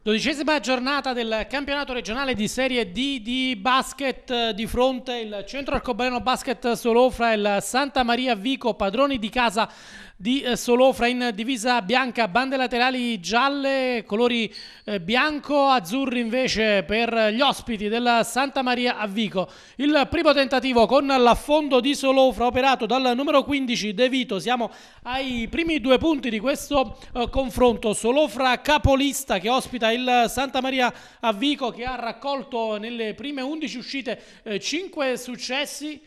Dodicesima giornata del campionato regionale di Serie D di basket eh, di fronte il centro arcobaleno basket Solofra e il Santa Maria Vico, padroni di casa di eh, Solofra in divisa bianca, bande laterali gialle, colori eh, bianco, azzurri invece per gli ospiti del Santa Maria a Vico. Il primo tentativo con l'affondo di Solofra operato dal numero 15 De Vito, siamo ai primi due punti di questo confronto. Solofra capolista che ospita Granata, il Santa Maria a Vico che ha raccolto nelle prime 11 uscite 5 eh, successi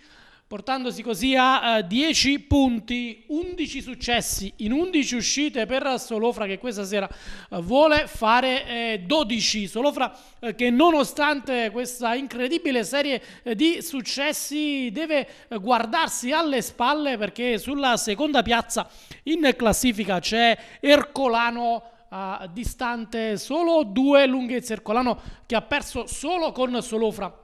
portandosi così a 10 eh, punti, 11 successi in 11 uscite per Solofra che questa sera eh, vuole fare 12. Solofra che nonostante questa incredibile serie di successi deve guardarsi alle spalle perché sulla seconda piazza in classifica c'è Ercolano uh, distante solo due lunghezze Ercolano che ha perso solo con Solofra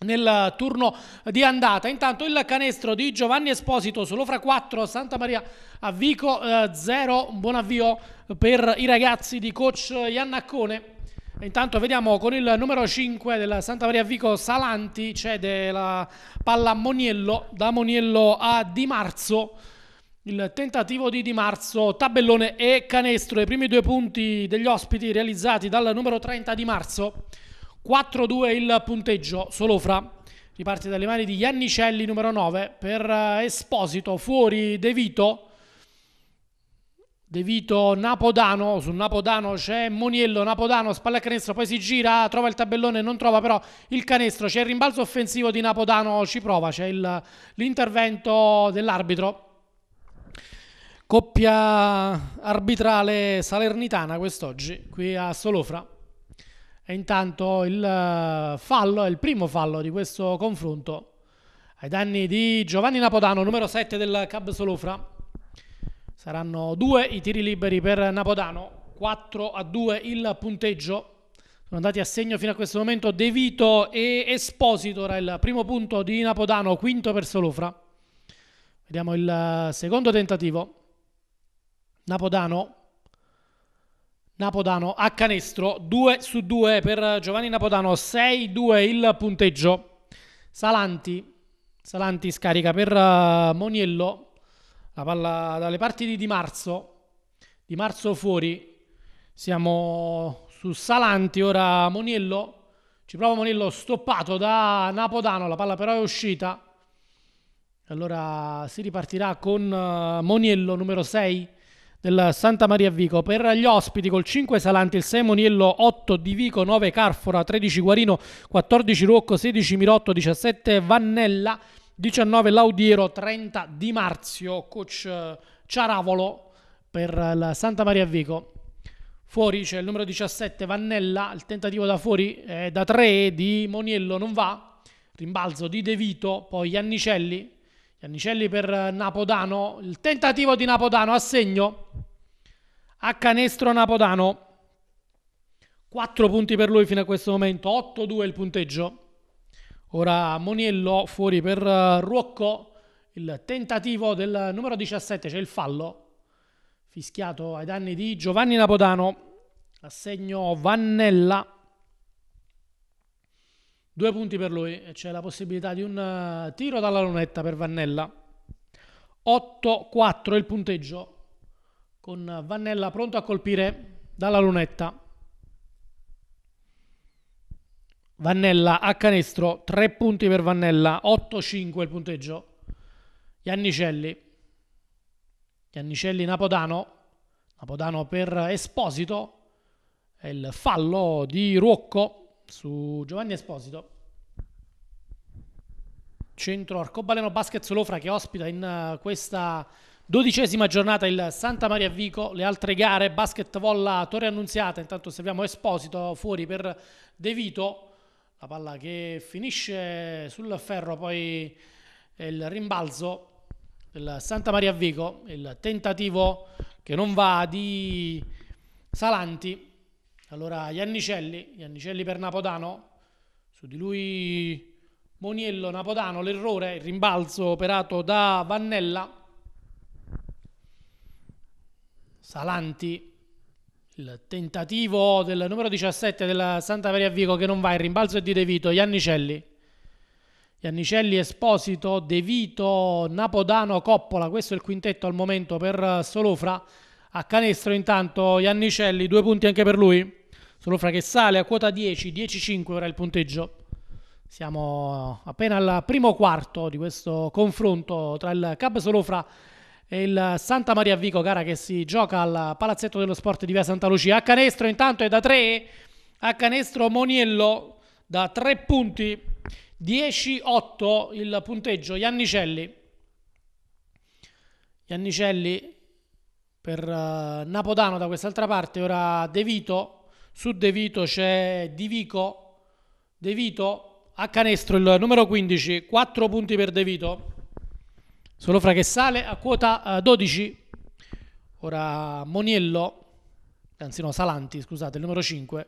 nel turno di andata. Intanto il canestro di Giovanni Esposito Solofra 4, Santa Maria a Vico 0, eh, buon avvio per i ragazzi di coach Iannaccone. Intanto vediamo con il numero 5 del Santa Maria Vico Salanti cede la palla a Moniello, da Moniello a Di Marzo il tentativo di Di Marzo, tabellone e canestro, i primi due punti degli ospiti realizzati dal numero 30 Di Marzo, 4-2 il punteggio, Solofra riparte dalle mani di Iannicelli numero 9 per eh, Esposito, fuori De Vito, De Vito Napodano, su Napodano c'è Moniello, Napodano spalla canestro, poi si gira, trova il tabellone, non trova però il canestro, c'è il rimbalzo offensivo di Napodano, ci prova, c'è l'intervento dell'arbitro Coppia arbitrale salernitana quest'oggi qui a Solofra. E intanto il eh, fallo, il primo fallo di questo confronto ai danni di Giovanni Napodano, numero 7 del Cab Solofra. Saranno due i tiri liberi per Napodano, 4 a 2 il punteggio. Sono andati a segno fino a questo momento De Vito e Esposito, ora il primo punto di Napodano, quinto per Solofra. Vediamo il eh, secondo tentativo. Napodano. Napodano a canestro, 2 su 2 per Giovanni Napodano, 6-2 il punteggio. Salanti, Salanti scarica per eh, Moniello, la palla dalle parti di Di Marzo, Di Marzo fuori, siamo su Salanti, ora Moniello, ci prova Moniello stoppato da Napodano, la palla però è uscita. Allora si ripartirà con eh, Moniello numero 6 del Santa Maria Vico. Per gli ospiti col 5 Salanti, il 6 Moniello, 8 di Vico, 9 Carfora, 13 Guarino, 14 Rocco, 16 Mirotto, 17 Vannella, 19 Laudiero, 30 Di Marzio, coach eh, Ciaravolo per il Santa Maria Vico. Fuori c'è il numero 17 Vannella, il tentativo da fuori è da 3 di Moniello non va, rimbalzo di De Vito, poi Annicelli, Cannicelli per eh, Napodano, il tentativo di Napodano a segno, a canestro Napodano. 4 punti per lui fino a questo momento, 8-2 il punteggio. Ora Moniello fuori per eh, Ruocco, il tentativo del numero 17, c'è cioè il fallo, fischiato ai danni di Giovanni Napodano, assegno Vannella. Due punti per lui, c'è la possibilità di un eh, tiro dalla lunetta per Vannella. 8-4 il punteggio con Vannella pronto a colpire dalla lunetta. Vannella a canestro, 3 punti per Vannella, 8-5 il punteggio. Iannicelli, Iannicelli Napodano, Napodano per Esposito, è il fallo di Ruocco su Giovanni Esposito. Centro Arcobaleno Basket Solofra che ospita in eh, questa dodicesima giornata il Santa Maria Vico, le altre gare, basket volla Torre Annunziata, intanto osserviamo Esposito fuori per De Vito, la palla che finisce sul ferro, poi il rimbalzo del Santa Maria Vico, il tentativo che non va di Salanti, allora Iannicelli, Iannicelli per Napodano, su di lui Moniello, Napodano, l'errore, il rimbalzo operato da Vannella, Salanti, il tentativo del numero 17 della Santa Maria Vico che non va, il rimbalzo è di De Vito, Iannicelli. Iannicelli, Esposito, De Vito, Napodano, Coppola, questo è il quintetto al momento per Solofra. A canestro intanto Iannicelli, due punti anche per lui. Solo fra che sale a quota 10, 10-5 ora il punteggio. Siamo appena al primo quarto di questo confronto tra il Cab Solofra e il Santa Maria Vico, gara che si gioca al Palazzetto dello Sport di Via Santa Lucia. A canestro intanto è da 3, a canestro Moniello da 3 punti, 10-8 il punteggio. Iannicelli, Iannicelli per eh, Napodano da quest'altra parte, ora De Vito su De Vito c'è Di Vico. De Vito a canestro il numero 15, 4 punti per De Vito. Solo fra che sale a quota 12. Eh, Ora Moniello, anzi no, Salanti, scusate, il numero 5.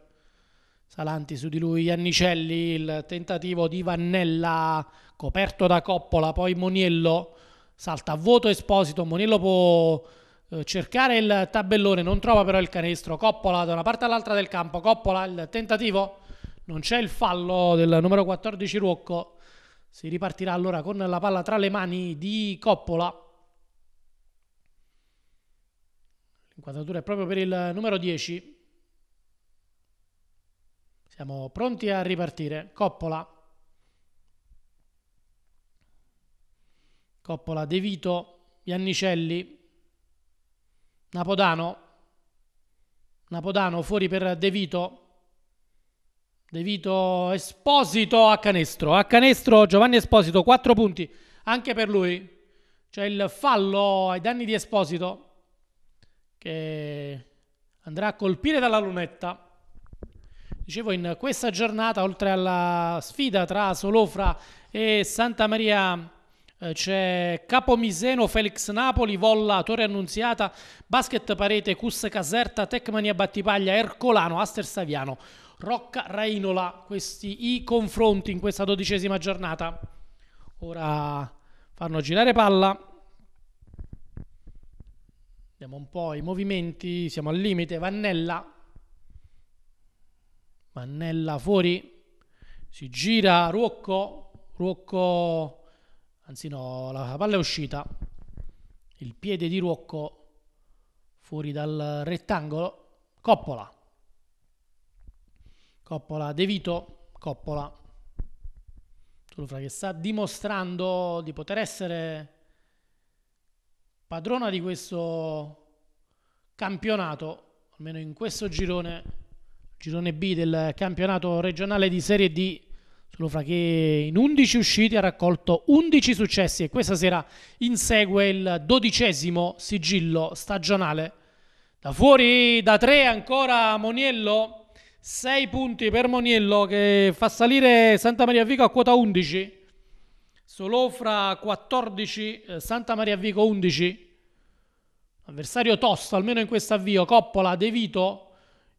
Salanti su di lui, Iannicelli, il tentativo di Vannella coperto da Coppola, poi Moniello salta a vuoto Esposito, Moniello può eh, cercare il tabellone, non trova però il canestro, Coppola da una parte all'altra del campo, Coppola il tentativo, non c'è il fallo del numero 14 Ruocco, si ripartirà allora con la palla tra le mani di Coppola. L'inquadratura è proprio per il numero 10. Siamo pronti a ripartire. Coppola. Coppola, De Vito, Iannicelli, Napodano. Napodano fuori per De Vito. De Vito Esposito a canestro. A canestro Giovanni Esposito, 4 punti anche per lui. C'è il fallo ai danni di Esposito che andrà a colpire dalla lunetta. Dicevo, in questa giornata, oltre alla sfida tra Solofra e Santa Maria eh, c'è Capomiseno, Felix Napoli, Volla, Torre Annunziata, Basket Parete, Cus Caserta, Tecmania Battipaglia, Ercolano, Aster Saviano, Rocca Rainola. Questi i confronti in questa dodicesima giornata. Ora fanno girare palla. Vediamo un po' i movimenti, siamo al limite, Vannella. Vannella fuori, si gira Ruocco, Ruocco anzi no, la palla è uscita, il piede di Ruocco fuori dal rettangolo, Coppola, Coppola, De Vito, Coppola, Tulufra che sta dimostrando di poter essere padrona di questo campionato, almeno in questo girone, girone B del campionato regionale di Serie D, solo fra che in 11 usciti ha raccolto 11 successi e questa sera insegue il dodicesimo sigillo stagionale. Da fuori, da 3 ancora Moniello, 6 punti per Moniello che fa salire Santa Maria Vico a quota 11. Solofra 14, Santa Maria Vico 11. Avversario tosto, almeno in questo avvio. Coppola, De Vito,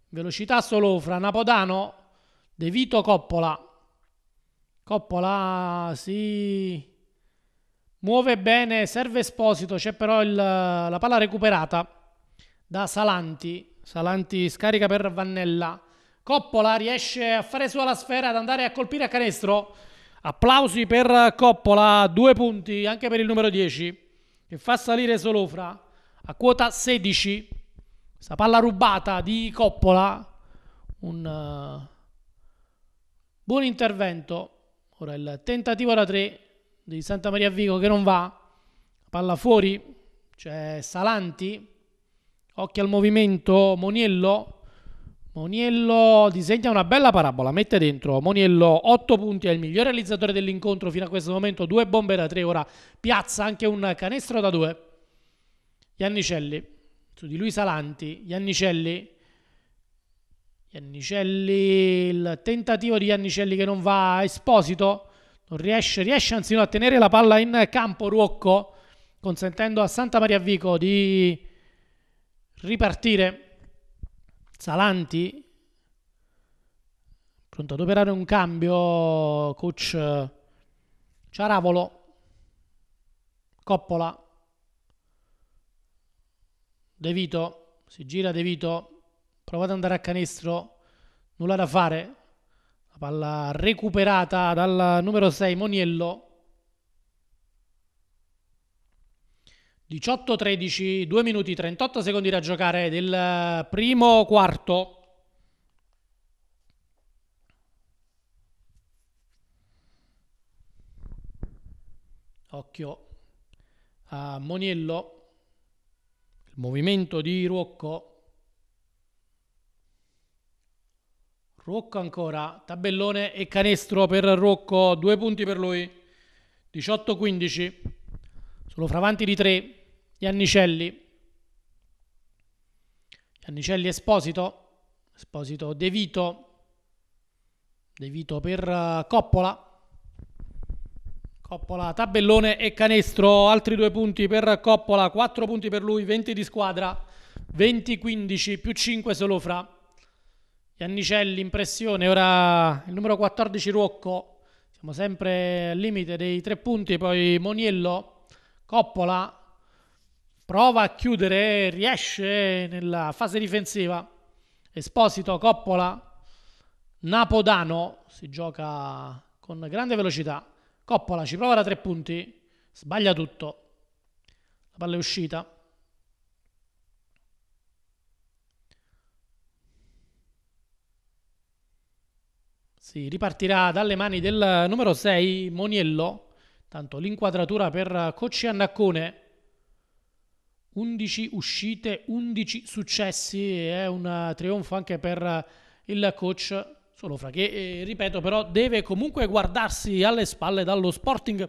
velocità Solofra, Napodano, De Vito, Coppola. Coppola, sì. Muove bene, serve Esposito, c'è però il, la palla recuperata da Salanti. Salanti scarica per Vannella. Coppola riesce a fare sua la sfera, ad andare a colpire a canestro. Applausi per Coppola, due punti anche per il numero 10 che fa salire Solofra a quota 16. Questa palla rubata di Coppola, un uh, buon intervento Ora il tentativo da tre di Santa Maria Vigo che non va, palla fuori, c'è Salanti, occhio al movimento, Moniello, Moniello disegna una bella parabola, mette dentro Moniello 8 punti, è il miglior realizzatore dell'incontro fino a questo momento, due bombe da tre ora, piazza anche un canestro da due Iannicelli, su di lui Salanti, Iannicelli Iannicelli, il tentativo di Iannicelli che non va a Esposito, non riesce, riesce anzitutto a tenere la palla in campo Ruocco, consentendo a Santa Maria Vico di ripartire. Salanti, pronto ad operare un cambio, coach Ciaravolo, Coppola, De Vito, si gira De Vito, provate ad andare a canestro, nulla da fare. La palla recuperata dal numero 6 Moniello. 18-13, 2 minuti 38 secondi da giocare del primo quarto. Occhio a Moniello, il movimento di Ruocco. Rocco ancora, tabellone e canestro per Rocco, due punti per lui, 18-15, solo Fravanti di tre, Iannicelli, Iannicelli Esposito, Esposito De Vito, De Vito per eh, Coppola, Coppola, tabellone e canestro, altri due punti per Coppola, quattro punti per lui, 20 di squadra, 20-15 più 5 solo fra. Iannicelli in pressione, ora il numero 14 Ruocco, siamo sempre al limite dei tre punti, poi Moniello, Coppola, prova a chiudere, riesce nella fase difensiva, Esposito, Coppola, Napodano, si gioca con grande velocità, Coppola ci prova da tre punti, sbaglia tutto, la palla è uscita. Sì, ripartirà dalle mani del numero 6 Moniello. Tanto l'inquadratura per Cocci Annaccone. 11 uscite, 11 successi, è un trionfo anche per il coach Solo fra che, eh, ripeto, però deve comunque guardarsi alle spalle dallo Sporting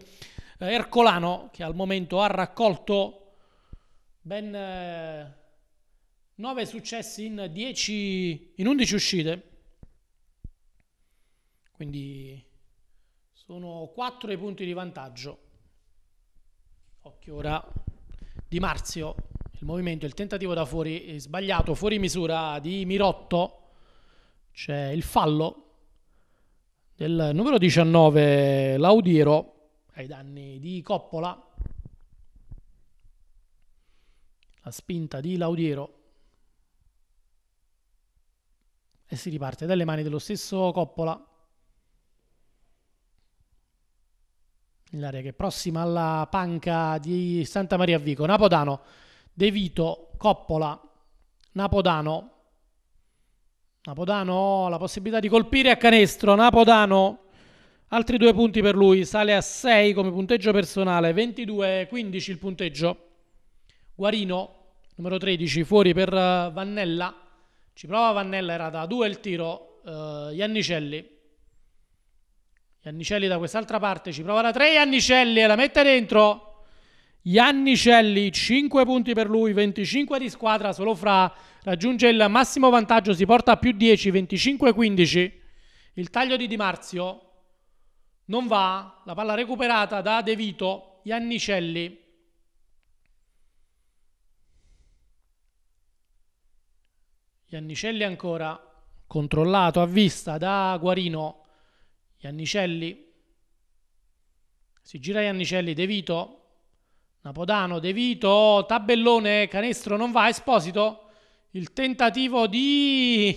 eh, Ercolano che al momento ha raccolto ben 9 eh, successi in, 10, in 11 uscite. Quindi sono 4 i punti di vantaggio. Occhio ora di Marzio, il movimento, il tentativo da fuori eh, sbagliato, fuori misura di Mirotto. C'è il fallo del numero 19 Laudiero ai danni di Coppola. La spinta di Laudiero e si riparte dalle mani dello stesso Coppola. l'area che è prossima alla panca di Santa Maria Vico. Napodano, De Vito, Coppola, Napodano. Napodano la possibilità di colpire a canestro. Napodano, altri due punti per lui. Sale a 6 come punteggio personale. 22-15 il punteggio. Guarino, numero 13, fuori per eh, Vannella. Ci prova Vannella, era da 2 il tiro. Uh, Iannicelli Iannicelli da quest'altra parte ci prova la 3 Iannicelli e la mette dentro Iannicelli 5 punti per lui 25 di squadra solo fra raggiunge il massimo vantaggio si porta a più 10 25-15 il taglio di Di Marzio non va la palla recuperata da De Vito Iannicelli Iannicelli ancora controllato a vista da Guarino Iannicelli, si gira Iannicelli, De Vito, Napodano, De Vito, tabellone, canestro, non va, Esposito, il tentativo di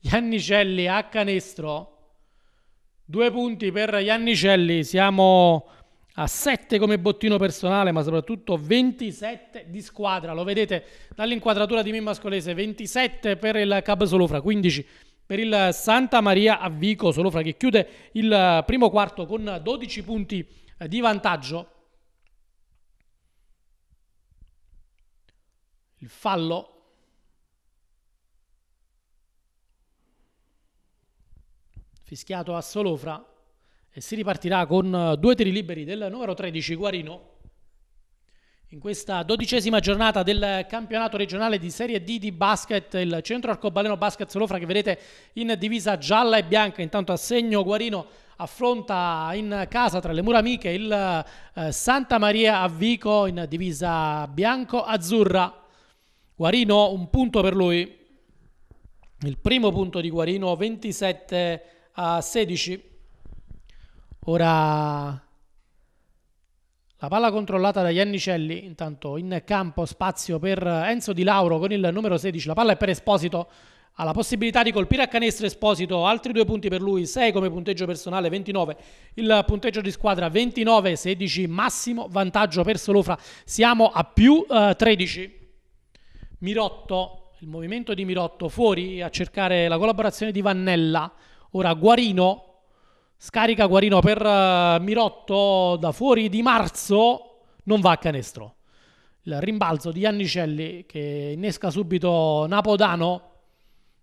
Iannicelli a canestro, due punti per Iannicelli, siamo a 7 come bottino personale, ma soprattutto 27 di squadra. Lo vedete dall'inquadratura di Mimmascolese, 27 per il Cap Solofra, 15 per il Santa Maria a Vico, Solofra che chiude il eh, primo quarto con 12 punti eh, di vantaggio. Il fallo fischiato a Solofra e si ripartirà con eh, due tiri liberi del numero 13 Guarino. In questa dodicesima giornata del campionato regionale di Serie D di basket, il centro arcobaleno basket Solofra che vedete in divisa gialla e bianca, intanto a segno Guarino affronta in casa tra le mura amiche il eh, Santa Maria a in divisa bianco-azzurra. Guarino un punto per lui, il primo punto di Guarino 27 a 16. Ora la palla controllata da Iannicelli, intanto in campo spazio per Enzo Di Lauro con il numero 16, la palla è per Esposito, ha la possibilità di colpire a canestro Esposito, altri due punti per lui, 6 come punteggio personale, 29 il punteggio di squadra, 29, 16 massimo vantaggio per Solofra, siamo a più eh, 13. Mirotto, il movimento di Mirotto fuori a cercare la collaborazione di Vannella, ora Guarino Scarica Guarino per uh, Mirotto da fuori di marzo, non va a canestro. Il rimbalzo di Annicelli che innesca subito Napodano.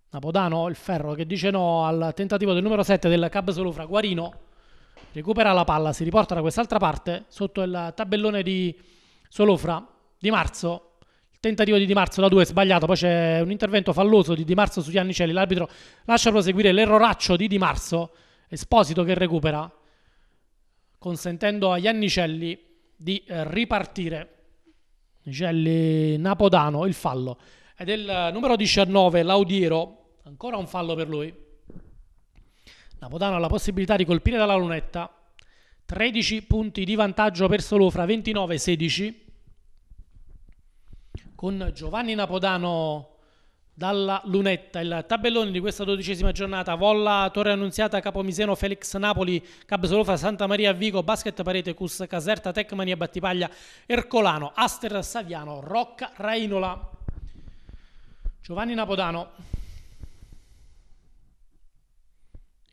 Napodano, il ferro che dice no al tentativo del numero 7 del Cab Solufra. Guarino recupera la palla, si riporta da quest'altra parte sotto il tabellone di Solufra di Marzo tentativo di Di Marzo da 2 sbagliato, poi c'è un intervento falloso di Di Marzo su Giannicelli, l'arbitro lascia proseguire l'erroraccio di Di Marzo Esposito che recupera, consentendo a Iannicelli di eh, ripartire. Nicelli Napodano, il fallo. Ed è il eh, numero 19, Laudiero, ancora un fallo per lui. Napodano ha la possibilità di colpire dalla lunetta. 13 punti di vantaggio per Solofra, 29-16. Con Giovanni Napodano dalla lunetta. Il tabellone di questa dodicesima giornata, Volla Torre Annunziata, Capomiseno, Felix Napoli, Cabsolofa, Santa Maria, Vigo, Basket Parete, Cus, Caserta, Tecmania, Battipaglia, Ercolano, Aster, Saviano, Rocca, Rainola. Giovanni Napodano.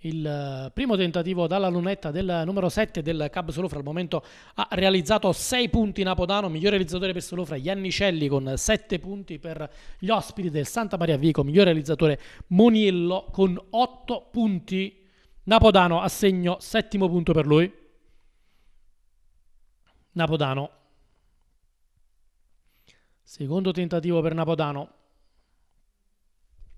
Il eh, primo tentativo dalla lunetta del numero 7 del Cab Solofra al momento ha realizzato 6 punti Napodano, miglior realizzatore per Solofra Iannicelli con 7 punti per gli ospiti del Santa Maria Vico, miglior realizzatore Moniello con 8 punti Napodano a segno, settimo punto per lui. Napodano. Secondo tentativo per Napodano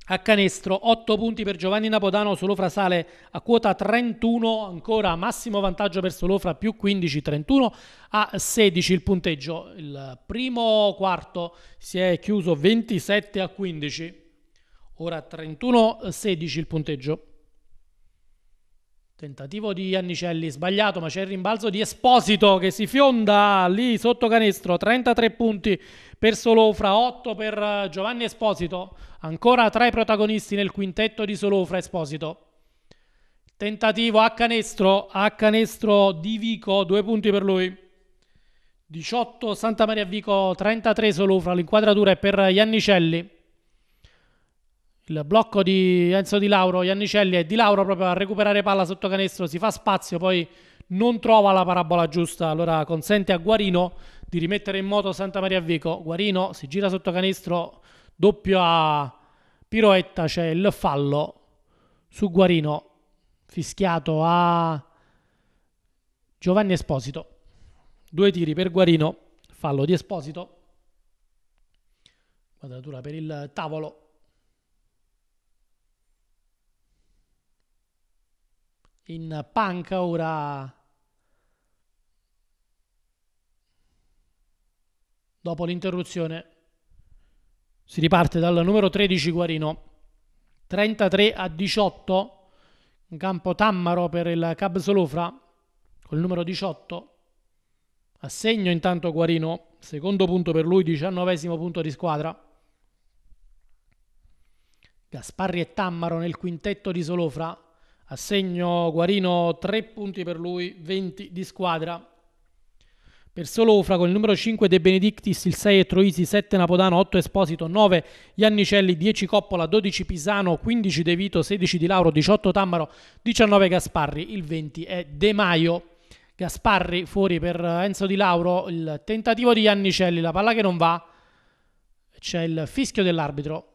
a canestro, 8 punti per Giovanni Napodano, Solofra sale a quota 31, ancora massimo vantaggio per Solofra più 15, 31 a 16 il punteggio. Il primo quarto si è chiuso 27 a 15, ora 31 a 16 il punteggio. Tentativo di Annicelli sbagliato, ma c'è il rimbalzo di Esposito che si fionda lì sotto canestro. 33 punti per Solofra, 8 per eh, Giovanni Esposito. Ancora tra i protagonisti nel quintetto di Solofra Esposito. Tentativo a canestro, a canestro di Vico, 2 punti per lui. 18 Santa Maria Vico, 33 Solofra, l'inquadratura è per Iannicelli. Il blocco di Enzo Di Lauro, Iannicelli e Di Lauro proprio a recuperare palla sotto canestro, si fa spazio, poi non trova la parabola giusta, allora consente a Guarino di rimettere in moto Santa Maria Vico. Guarino si gira sotto canestro, doppio a Piroetta, c'è il fallo su Guarino, fischiato a Giovanni Esposito. Due tiri per Guarino, fallo di Esposito, quadratura per il tavolo. in panca ora dopo l'interruzione si riparte dal numero 13 Guarino 33 a 18 in campo Tammaro per il Cab Solofra col numero 18 a intanto Guarino secondo punto per lui diciannovesimo punto di squadra Gasparri e Tammaro nel quintetto di Solofra Assegno Guarino 3 punti per lui, 20 di squadra. Per solo Ufra con il numero 5 De Benedictis, il 6 è Troisi, 7 Napodano, 8 Esposito, 9 Iannicelli, 10 Coppola, 12 Pisano, 15 De Vito, 16 Di Lauro, 18 Tammaro, 19 Gasparri, il 20 è De Maio. Gasparri fuori per eh, Enzo Di Lauro, il tentativo di Iannicelli, la palla che non va, c'è il fischio dell'arbitro.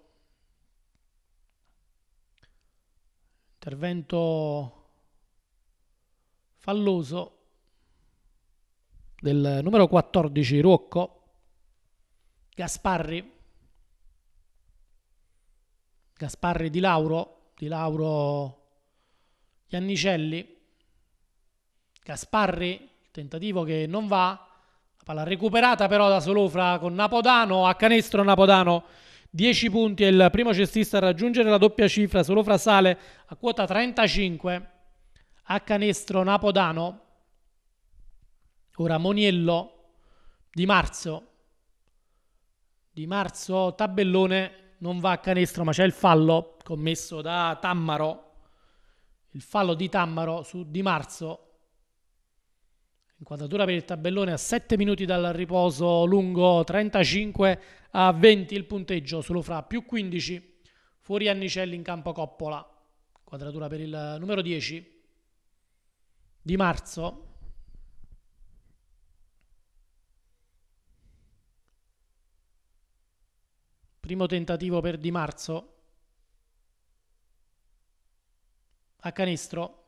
intervento falloso del numero 14 Ruocco Gasparri Gasparri di Lauro di Lauro Iannicelli Gasparri tentativo che non va la palla recuperata però da Solofra con Napodano a canestro Napodano 10 punti è il primo cestista a raggiungere la doppia cifra, solo Frasale a quota 35 a canestro Napodano. Ora Moniello di marzo. Di marzo tabellone non va a canestro, ma c'è il fallo commesso da Tammaro. Il fallo di Tammaro su Di Marzo Inquadratura per il tabellone a 7 minuti dal riposo lungo 35 a 20 il punteggio solo fra più 15 fuori Annicelli in campo Coppola. Inquadratura per il numero 10 di marzo. Primo tentativo per Di Marzo. A canestro.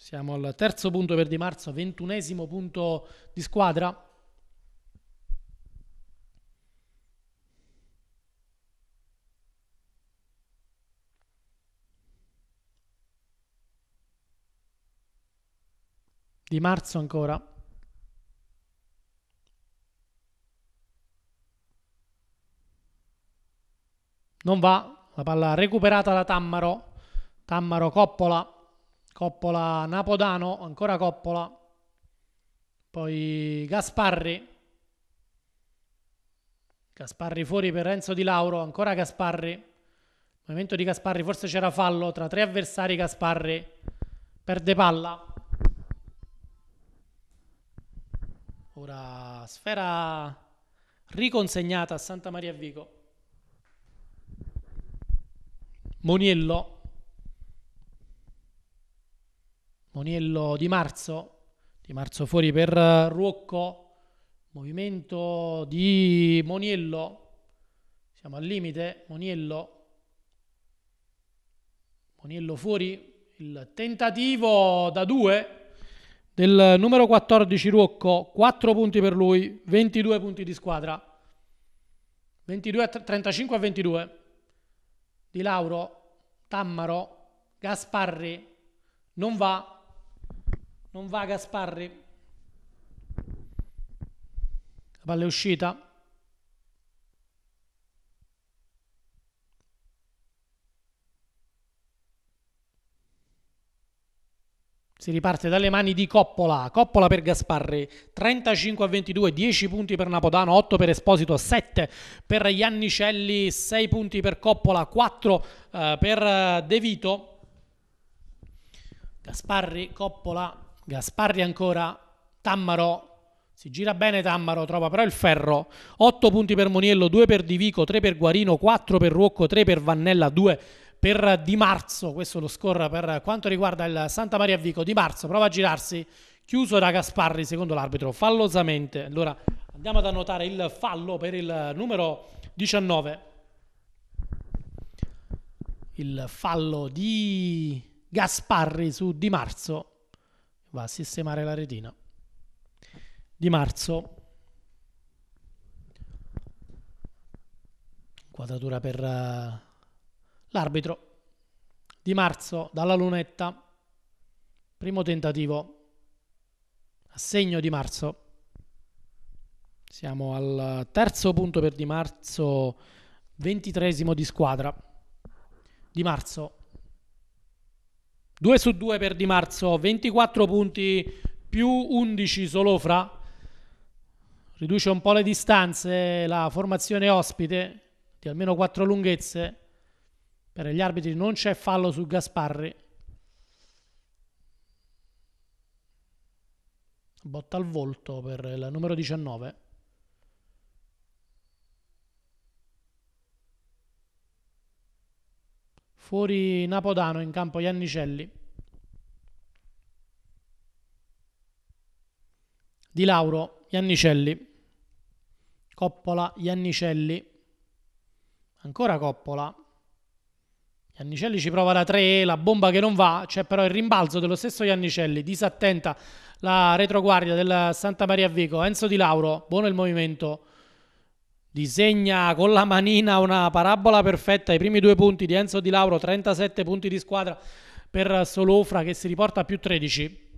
Siamo al terzo punto per Di Marzo, ventunesimo punto di squadra. Di Marzo ancora. Non va, la palla recuperata da Tammaro. Tammaro Coppola. Coppola Napodano, ancora Coppola. Poi Gasparri. Gasparri fuori per Renzo Di Lauro, ancora Gasparri. Movimento di Gasparri, forse c'era fallo tra tre avversari Gasparri perde palla. Ora sfera riconsegnata a Santa Maria Vico. Moniello Moniello di Marzo, di Marzo fuori per eh, Ruocco, movimento di Moniello, siamo al limite, Moniello, Moniello fuori, il tentativo da due del numero 14 Ruocco, 4 punti per lui, 22 punti di squadra, 22 a 35 a 22, Di Lauro, Tammaro, Gasparri, non va, non va Gasparri. La palla è uscita. Si riparte dalle mani di Coppola, Coppola per Gasparri, 35 a 22, 10 punti per Napodano, 8 per Esposito, 7 per Iannicelli, 6 punti per Coppola, 4 eh, per eh, De Vito. Gasparri, Coppola, Gasparri ancora, Tammaro, si gira bene Tammaro, trova però il ferro. 8 punti per Moniello, 2 per Divico, 3 per Guarino, 4 per Ruocco, 3 per Vannella, 2 per Di Marzo. Questo lo score per quanto riguarda il Santa Maria Vico. Di Marzo prova a girarsi, chiuso da Gasparri secondo l'arbitro, fallosamente. Allora andiamo ad annotare il fallo per il numero 19. Il fallo di Gasparri su Di Marzo va a sistemare la retina. Di marzo, quadratura per uh, l'arbitro. Di marzo, dalla lunetta, primo tentativo, assegno di marzo. Siamo al terzo punto per Di Marzo, ventitresimo di squadra. Di Marzo 2 su 2 per Di Marzo, 24 punti più 11 solo fra. Riduce un po' le distanze la formazione ospite di almeno 4 lunghezze. Per gli arbitri non c'è fallo su Gasparri. Botta al volto per il numero 19. Fuori Napodano in campo Iannicelli. Di Lauro, Iannicelli. Coppola, Iannicelli. Ancora Coppola. Iannicelli ci prova da tre, la bomba che non va, c'è però il rimbalzo dello stesso Iannicelli, disattenta la retroguardia del Santa Maria Vico, Enzo Di Lauro, buono il movimento, disegna con la manina una parabola perfetta, i primi due punti di Enzo Di Lauro, 37 punti di squadra per Solofra che si riporta a più 13.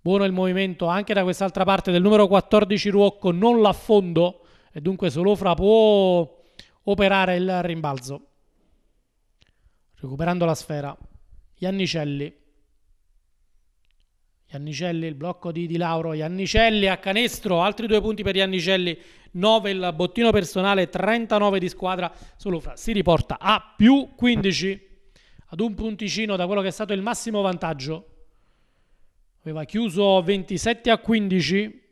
Buono il movimento anche da quest'altra parte del numero 14 Ruocco, non l'affondo e dunque Solofra può operare il rimbalzo. Recuperando la sfera, Iannicelli Iannicelli, il blocco di, di Lauro, Iannicelli a canestro, altri due punti per Iannicelli, 9 il bottino personale, 39 di squadra, Solofra si riporta a più 15 ad un punticino da quello che è stato il massimo vantaggio. Aveva chiuso 27 a 15,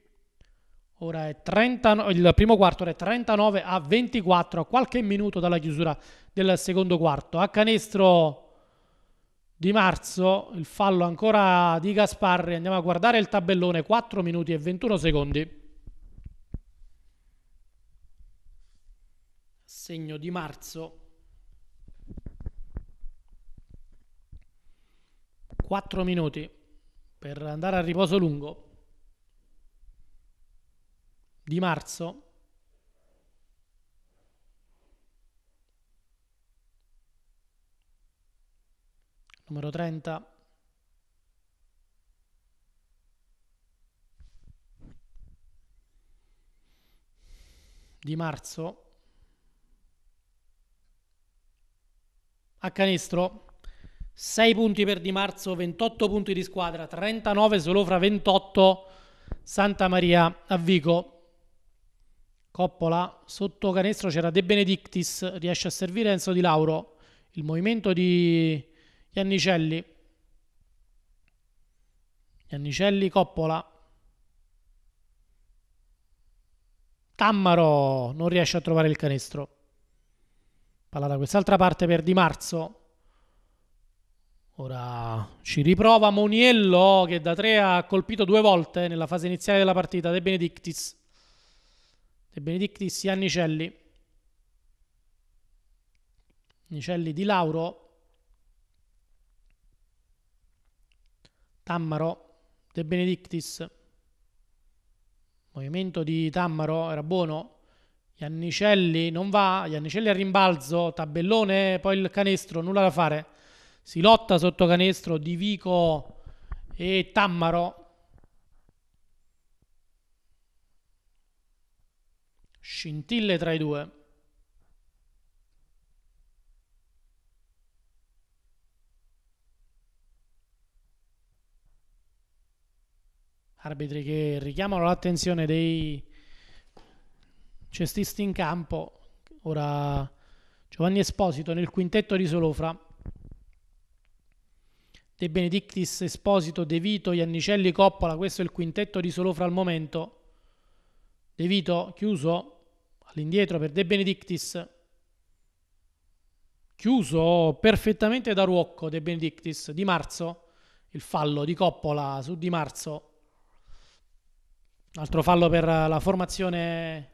ora è 30, il primo quarto ora è 39 a 24, a qualche minuto dalla chiusura del secondo quarto. A canestro di marzo, il fallo ancora di Gasparri, andiamo a guardare il tabellone, 4 minuti e 21 secondi. Segno di marzo. 4 minuti per andare a riposo lungo di marzo numero 30, di marzo a canestro. 6 punti per Di Marzo, 28 punti di squadra, 39 solo fra 28 Santa Maria a Vico. Coppola, sotto canestro c'era De Benedictis, riesce a servire Enzo Di Lauro. Il movimento di Iannicelli. Iannicelli Coppola. Tammaro non riesce a trovare il canestro. Palla da quest'altra parte per Di Marzo. Ora ci riprova Moniello che da tre ha colpito due volte nella fase iniziale della partita. De Benedictis. De Benedictis Iannicelli. Nicelli di Lauro. Tammaro, De Benedictis, movimento di Tammaro era buono, Iannicelli non va, Iannicelli a rimbalzo, tabellone, poi il canestro, nulla da fare, si lotta sotto canestro Di Vico e Tammaro. Scintille tra i due. arbitri che richiamano l'attenzione dei cestisti in campo. Ora Giovanni Esposito nel quintetto di Solofra. De Benedictis, Esposito, De Vito, Iannicelli, Coppola, questo è il quintetto di Solofra al momento. De Vito chiuso all'indietro per De Benedictis. Chiuso perfettamente da Ruocco De Benedictis di Marzo, il fallo di Coppola su Di Marzo Altro fallo per la formazione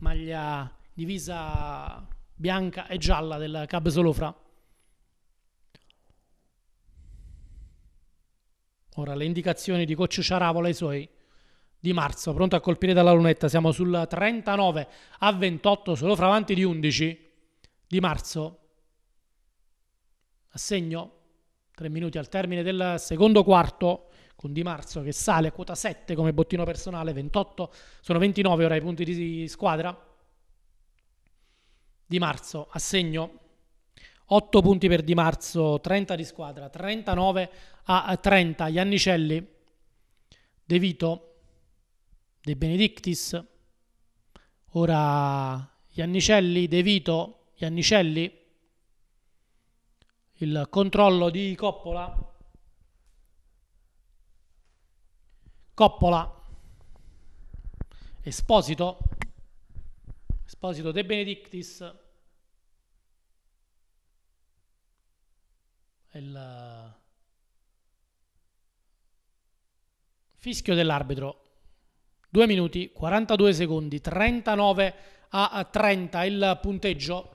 maglia divisa bianca e gialla del Cab Solofra. Ora le indicazioni di Coccio Ciaravola ai suoi di marzo, pronto a colpire dalla lunetta, siamo sul 39 a 28, solo fra avanti di 11 di marzo. A segno, tre minuti al termine del secondo quarto con Di Marzo che sale a quota 7 come bottino personale, 28, sono 29 ora i punti di squadra. Di Marzo assegno 8 punti per Di Marzo, 30 di squadra, 39 a 30 Iannicelli, De Vito, De Benedictis, ora Iannicelli, De Vito, Iannicelli, il controllo di Coppola Coppola, Esposito, Esposito De Benedictis, il eh, fischio dell'arbitro, 2 minuti, 42 secondi, 39 a 30 il punteggio.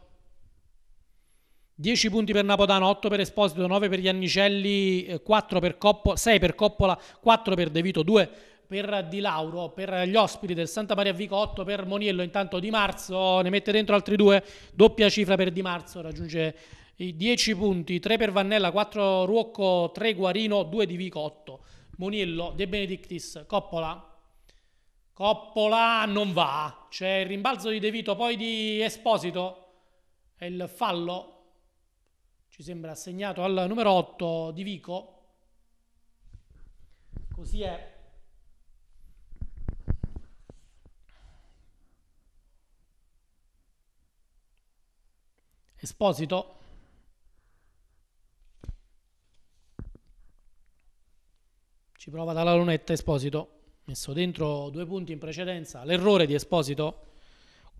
10 punti per Napodano, 8 per Esposito, 9 per Iannicelli, 4 eh, per Coppola, 6 per Coppola, 4 per De Vito, 2 per Di Lauro, per gli ospiti del Santa Maria Vico, 8 per Moniello, intanto Di Marzo ne mette dentro altri due, doppia cifra per Di Marzo, raggiunge i 10 punti, 3 per Vannella, 4 Ruocco, 3 Guarino, 2 di Vico, 8. Moniello, De Benedictis, Coppola. Coppola non va, c'è il rimbalzo di De Vito, poi di Esposito, è il fallo ci sembra assegnato al numero 8 di Vico. Così è. Esposito. Ci prova dalla lunetta Esposito. Messo dentro due punti in precedenza. L'errore di Esposito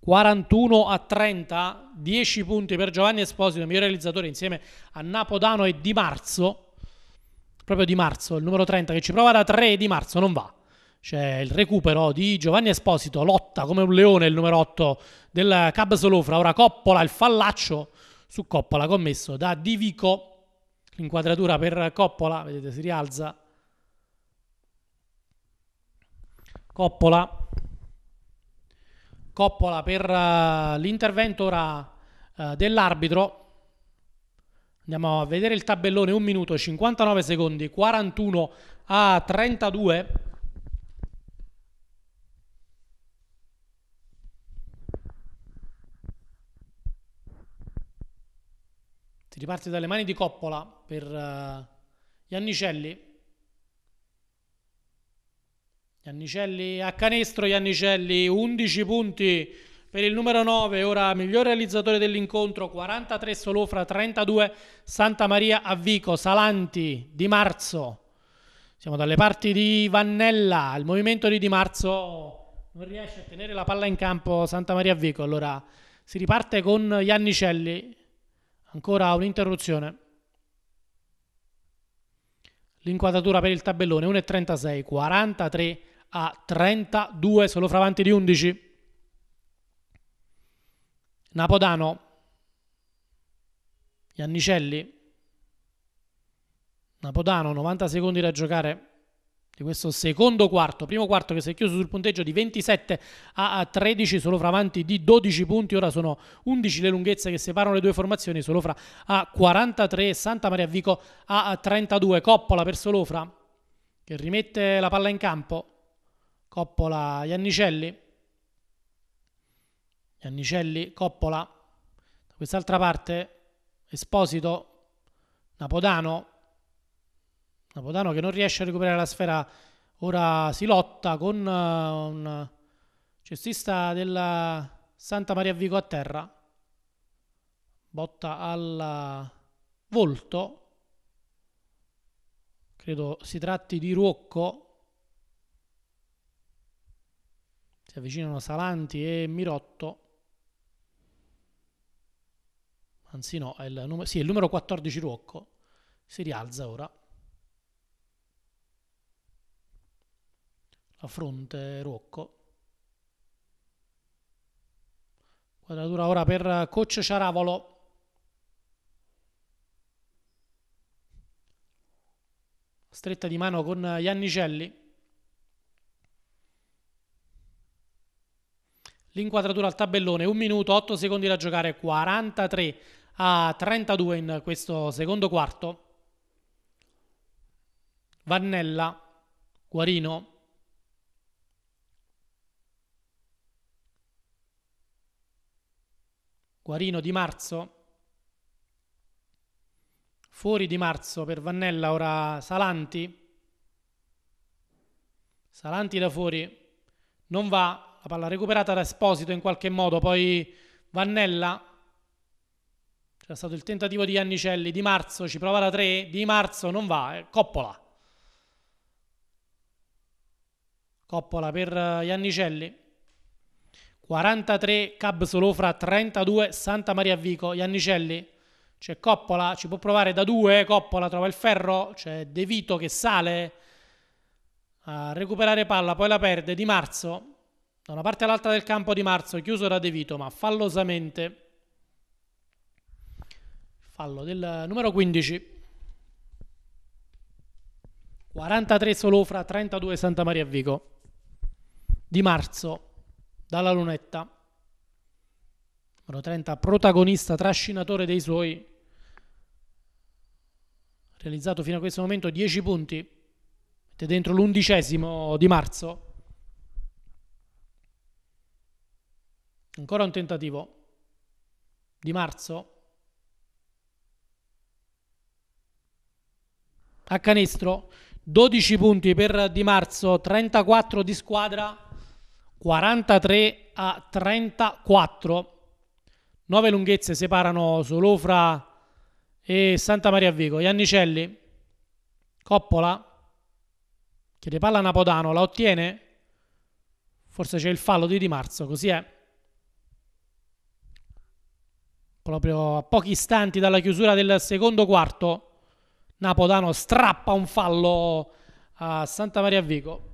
41 a 30, 10 punti per Giovanni Esposito, mio realizzatore insieme a Napodano e Di Marzo. Proprio Di Marzo, il numero 30 che ci prova da 3 Di Marzo non va. C'è il recupero di Giovanni Esposito, lotta come un leone il numero 8 del Cab Solofra. Ora Coppola, il fallaccio su Coppola commesso da Divico. L'inquadratura per Coppola, vedete si rialza. Coppola Coppola per uh, l'intervento ora uh, dell'arbitro. Andiamo a vedere il tabellone, 1 minuto 59 secondi, 41 a 32. Si riparte dalle mani di Coppola per uh, Iannicelli. Iannicelli a canestro, Iannicelli 11 punti per il numero 9, ora miglior realizzatore dell'incontro, 43 Solofra, 32 Santa Maria a Vico, Salanti di Marzo. Siamo dalle parti di Vannella, il movimento di Di Marzo non riesce a tenere la palla in campo Santa Maria a Vico, allora si riparte con Iannicelli, ancora un'interruzione. L'inquadratura per il tabellone 1,36, 43 a 32, solo fra avanti di 11. Napodano, Iannicelli, Napodano, 90 secondi da giocare di questo secondo quarto, primo quarto che si è chiuso sul punteggio di 27 a 13, solo fra avanti di 12 punti, ora sono 11 le lunghezze che separano le due formazioni, Solofra a 43 Santa Maria Vico a 32, Coppola per Solofra che rimette la palla in campo, Coppola Iannicelli. Iannicelli Coppola. Da quest'altra parte Esposito Napodano. Napodano che non riesce a recuperare la sfera. Ora si lotta con eh, un cestista della Santa Maria Vico a terra. Botta al volto. Credo si tratti di Ruocco avvicinano Salanti e Mirotto. Anzi no, è il, numero, sì, è il numero 14 Ruocco. Si rialza ora. La fronte Ruocco. Quadratura ora per Coach Ciaravolo. Stretta di mano con Iannicelli. l'inquadratura al tabellone, 1 minuto, 8 secondi da giocare, 43 a 32 in questo secondo quarto. Vannella, Guarino. Guarino di marzo. Fuori di marzo per Vannella, ora Salanti. Salanti da fuori. Non va, la palla recuperata da Esposito in qualche modo, poi Vannella, C'è stato il tentativo di Annicelli, Di Marzo ci prova da tre, Di Marzo non va, eh, Coppola. Coppola per eh, Iannicelli. 43 Cab Solofra, 32 Santa Maria Vico. Iannicelli, c'è Coppola, ci può provare da due, eh, Coppola trova il ferro, c'è De Vito che sale a recuperare palla, poi la perde Di Marzo da una parte all'altra del campo di Marzo, chiuso da De Vito, ma fallosamente. Fallo del numero 15. 43 Solofra, 32 Santa Maria Vico. Di Marzo, dalla lunetta. Numero 30, protagonista, trascinatore dei suoi. Realizzato fino a questo momento 10 punti. Mette dentro l'undicesimo di Marzo. Ancora un tentativo di marzo. A canestro, 12 punti per Di Marzo, 34 di squadra, 43 a 34. 9 lunghezze separano Solofra e Santa Maria Vico. Iannicelli, Coppola, chiede palla a Napodano, la ottiene? Forse c'è il fallo di Di Marzo, così è. proprio a pochi istanti dalla chiusura del secondo quarto, Napodano strappa un fallo a Santa Maria Vico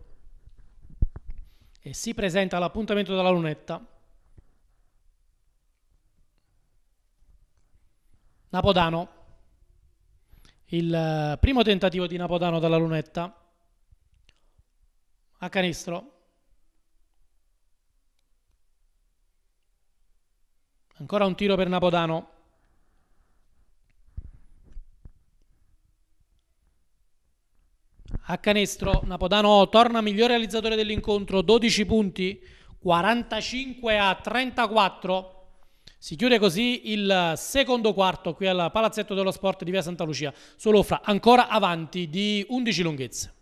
e si presenta all'appuntamento della lunetta. Napodano, il eh, primo tentativo di Napodano dalla lunetta a canestro. Ancora un tiro per Napodano. A canestro, Napodano torna miglior realizzatore dell'incontro, 12 punti, 45 a 34. Si chiude così il secondo quarto qui al Palazzetto dello Sport di Via Santa Lucia. Solo fra ancora avanti di 11 lunghezze.